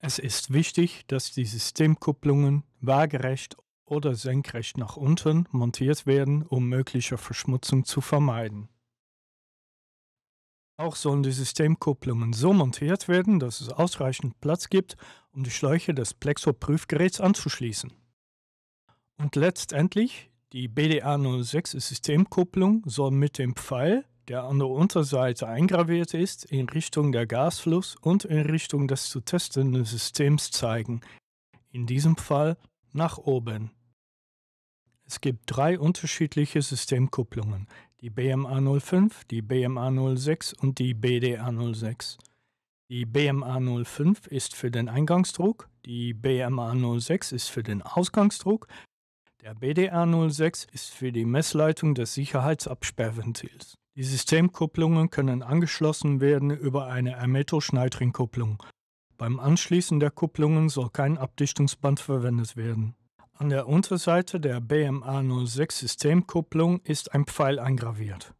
Es ist wichtig, dass die Systemkupplungen waagerecht oder senkrecht nach unten montiert werden, um mögliche Verschmutzung zu vermeiden. Auch sollen die Systemkupplungen so montiert werden, dass es ausreichend Platz gibt, um die Schläuche des plexo prüfgeräts anzuschließen. Und letztendlich, die BDA06-Systemkupplung soll mit dem Pfeil der an der Unterseite eingraviert ist, in Richtung der Gasfluss und in Richtung des zu testenden Systems zeigen, in diesem Fall nach oben. Es gibt drei unterschiedliche Systemkupplungen, die BMA 05, die BMA 06 und die BDA 06. Die BMA 05 ist für den Eingangsdruck, die BMA 06 ist für den Ausgangsdruck, der BDA 06 ist für die Messleitung des Sicherheitsabsperrventils. Die Systemkupplungen können angeschlossen werden über eine Ermeto-Schneidring-Kupplung. Beim Anschließen der Kupplungen soll kein Abdichtungsband verwendet werden. An der Unterseite der BMA06 Systemkupplung ist ein Pfeil eingraviert.